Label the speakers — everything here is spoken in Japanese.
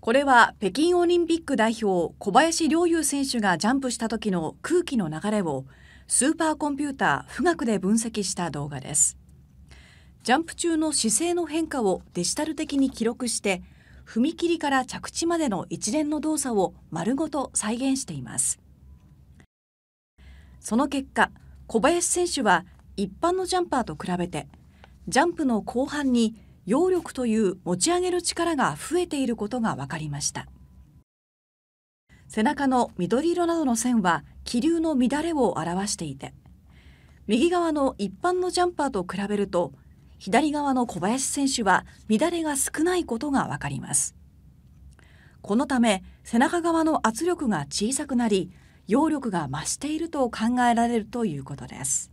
Speaker 1: これは北京オリンピック代表小林陵侑選手がジャンプした時の空気の流れをスーパーコンピューター富岳で分析した動画ですジャンプ中の姿勢の変化をデジタル的に記録して踏切から着地までの一連の動作を丸ごと再現していますその結果小林選手は一般のジャンパーと比べてジャンプの後半に揚力という持ち上げる力が増えていることが分かりました背中の緑色などの線は気流の乱れを表していて右側の一般のジャンパーと比べると左側の小林選手は乱れが少ないことが分かりますこのため背中側の圧力が小さくなり揚力が増していると考えられるということです